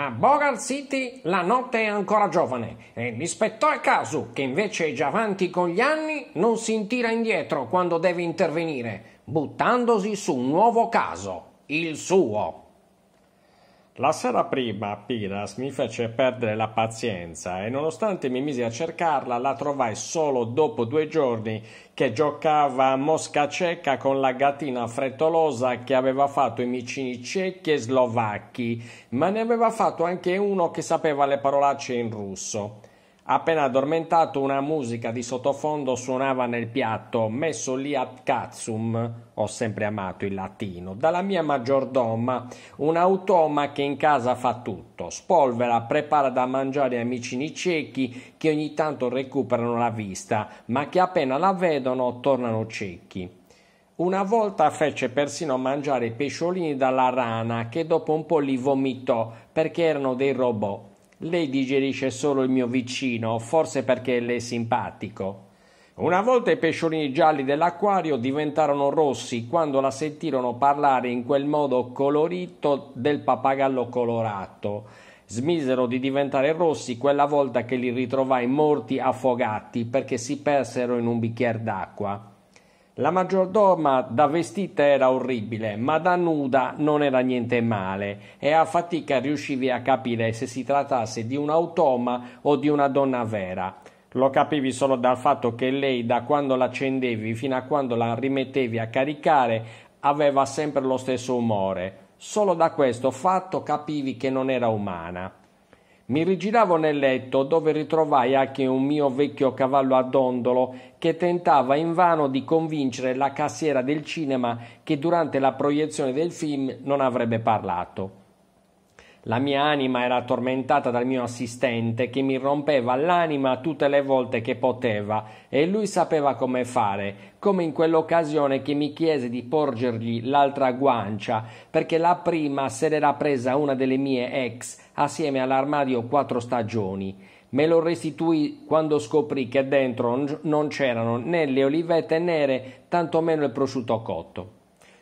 A Bogart City la notte è ancora giovane e gli spettò il caso che invece è già avanti con gli anni non si intira indietro quando deve intervenire, buttandosi su un nuovo caso, il suo. La sera prima Piras mi fece perdere la pazienza e nonostante mi misi a cercarla la trovai solo dopo due giorni che giocava a mosca cieca con la gattina frettolosa che aveva fatto i micini ciechi e slovacchi, ma ne aveva fatto anche uno che sapeva le parolacce in russo. Appena addormentato, una musica di sottofondo suonava nel piatto, messo lì ad cazzum, ho sempre amato il latino, dalla mia maggiordoma, un automa che in casa fa tutto, spolvera, prepara da mangiare ai micini ciechi che ogni tanto recuperano la vista, ma che appena la vedono tornano ciechi. Una volta fece persino mangiare i pesciolini dalla rana che dopo un po' li vomitò perché erano dei robot. Lei digerisce solo il mio vicino, forse perché le è simpatico. Una volta i pesciolini gialli dell'acquario diventarono rossi quando la sentirono parlare in quel modo colorito del pappagallo colorato. Smisero di diventare rossi quella volta che li ritrovai morti affogati perché si persero in un bicchiere d'acqua. La maggiordoma da vestita era orribile, ma da nuda non era niente male, e a fatica riuscivi a capire se si trattasse di un automa o di una donna vera. Lo capivi solo dal fatto che lei, da quando l'accendevi fino a quando la rimettevi a caricare, aveva sempre lo stesso umore. Solo da questo fatto capivi che non era umana. Mi rigiravo nel letto dove ritrovai anche un mio vecchio cavallo a dondolo che tentava invano di convincere la cassiera del cinema che durante la proiezione del film non avrebbe parlato. La mia anima era tormentata dal mio assistente che mi rompeva l'anima tutte le volte che poteva e lui sapeva come fare, come in quell'occasione che mi chiese di porgergli l'altra guancia, perché la prima se l'era presa una delle mie ex assieme all'armadio quattro stagioni. Me lo restituì quando scoprì che dentro non c'erano né le olivette nere, tantomeno il prosciutto cotto.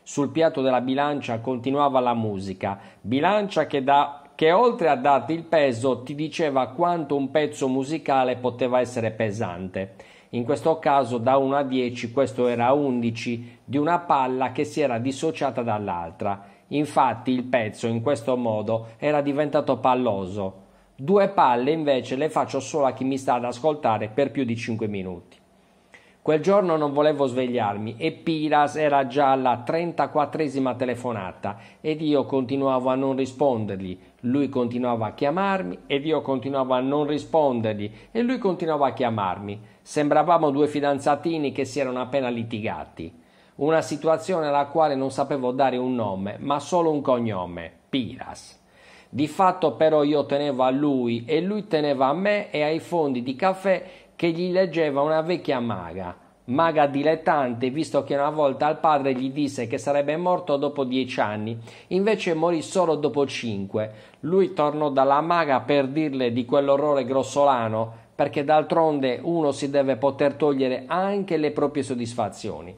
Sul piatto della bilancia continuava la musica, bilancia che, da, che oltre a darti il peso ti diceva quanto un pezzo musicale poteva essere pesante. In questo caso da 1 a 10, questo era 11, di una palla che si era dissociata dall'altra. Infatti il pezzo in questo modo era diventato palloso. Due palle invece le faccio solo a chi mi sta ad ascoltare per più di 5 minuti. Quel giorno non volevo svegliarmi e Pilas era già alla 34esima telefonata ed io continuavo a non rispondergli. Lui continuava a chiamarmi ed io continuavo a non rispondergli e lui continuava a chiamarmi. Sembravamo due fidanzatini che si erano appena litigati. Una situazione alla quale non sapevo dare un nome, ma solo un cognome, Piras. Di fatto però io tenevo a lui e lui teneva a me e ai fondi di caffè che gli leggeva una vecchia maga, maga dilettante, visto che una volta al padre gli disse che sarebbe morto dopo dieci anni, invece morì solo dopo cinque. Lui tornò dalla maga per dirle di quell'orrore grossolano, perché d'altronde uno si deve poter togliere anche le proprie soddisfazioni.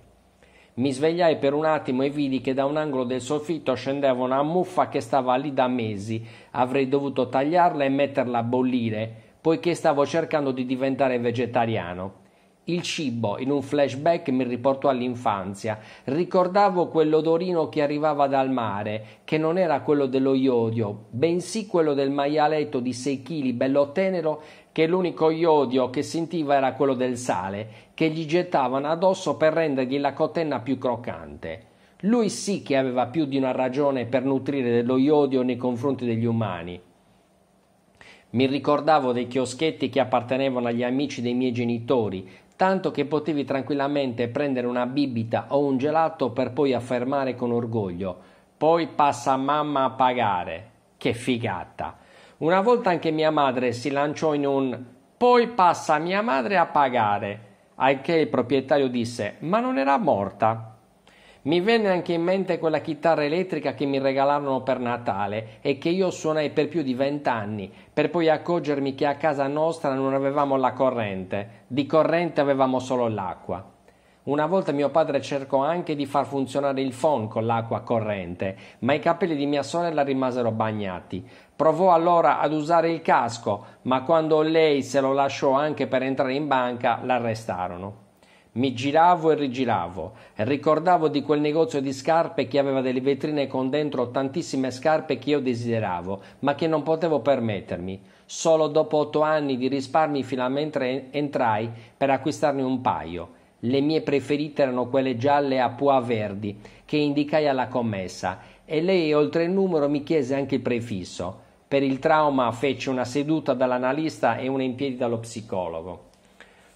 Mi svegliai per un attimo e vidi che da un angolo del soffitto scendeva una muffa che stava lì da mesi. Avrei dovuto tagliarla e metterla a bollire poiché stavo cercando di diventare vegetariano. Il cibo, in un flashback, mi riportò all'infanzia. Ricordavo quell'odorino che arrivava dal mare, che non era quello dello iodio, bensì quello del maialetto di sei chili bello tenero, che l'unico iodio che sentiva era quello del sale, che gli gettavano addosso per rendergli la cotenna più croccante. Lui sì che aveva più di una ragione per nutrire dello iodio nei confronti degli umani mi ricordavo dei chioschetti che appartenevano agli amici dei miei genitori, tanto che potevi tranquillamente prendere una bibita o un gelato per poi affermare con orgoglio poi passa mamma a pagare. Che figata! Una volta anche mia madre si lanciò in un poi passa mia madre a pagare, al che il proprietario disse ma non era morta. Mi venne anche in mente quella chitarra elettrica che mi regalarono per Natale e che io suonai per più di vent'anni, per poi accorgermi che a casa nostra non avevamo la corrente, di corrente avevamo solo l'acqua. Una volta mio padre cercò anche di far funzionare il phon con l'acqua corrente, ma i capelli di mia sorella rimasero bagnati. Provò allora ad usare il casco, ma quando lei se lo lasciò anche per entrare in banca, l'arrestarono. Mi giravo e rigiravo e ricordavo di quel negozio di scarpe che aveva delle vetrine con dentro tantissime scarpe che io desideravo, ma che non potevo permettermi. Solo dopo otto anni di risparmi finalmente entrai per acquistarne un paio. Le mie preferite erano quelle gialle a pois verdi, che indicai alla commessa, e lei, oltre il numero, mi chiese anche il prefisso. Per il trauma fece una seduta dall'analista e una in piedi dallo psicologo.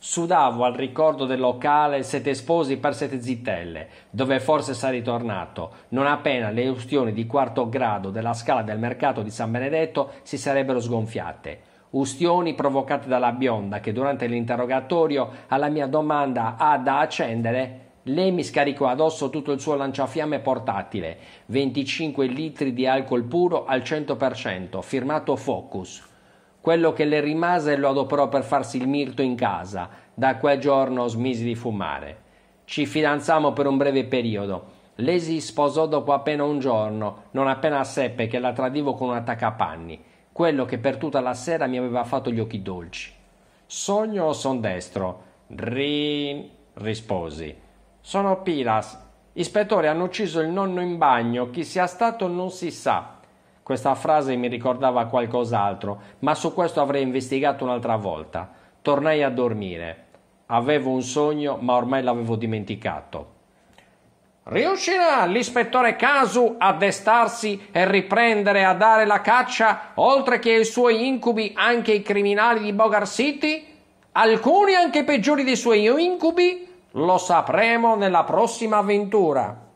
Sudavo al ricordo del locale Sette Sposi per Sette Zittelle, dove forse sarei tornato, non appena le ustioni di quarto grado della scala del mercato di San Benedetto si sarebbero sgonfiate ustioni provocate dalla bionda che durante l'interrogatorio alla mia domanda ha da accendere, lei mi scaricò addosso tutto il suo lanciafiamme portatile, 25 litri di alcol puro al 100%, firmato Focus. Quello che le rimase lo adoperò per farsi il mirto in casa. Da quel giorno smisi di fumare. Ci fidanzammo per un breve periodo. Lei si sposò dopo appena un giorno, non appena seppe che la tradivo con un attaccapanni, quello che per tutta la sera mi aveva fatto gli occhi dolci. Sogno o son destro. Rin, risposi. Sono Pilas. Ispettore, hanno ucciso il nonno in bagno, chi sia stato non si sa. Questa frase mi ricordava qualcos'altro, ma su questo avrei investigato un'altra volta. Tornai a dormire. Avevo un sogno, ma ormai l'avevo dimenticato. Riuscirà l'ispettore Casu a destarsi e riprendere a dare la caccia, oltre che ai suoi incubi, anche i criminali di Bogar City? Alcuni anche peggiori dei suoi incubi? Lo sapremo nella prossima avventura.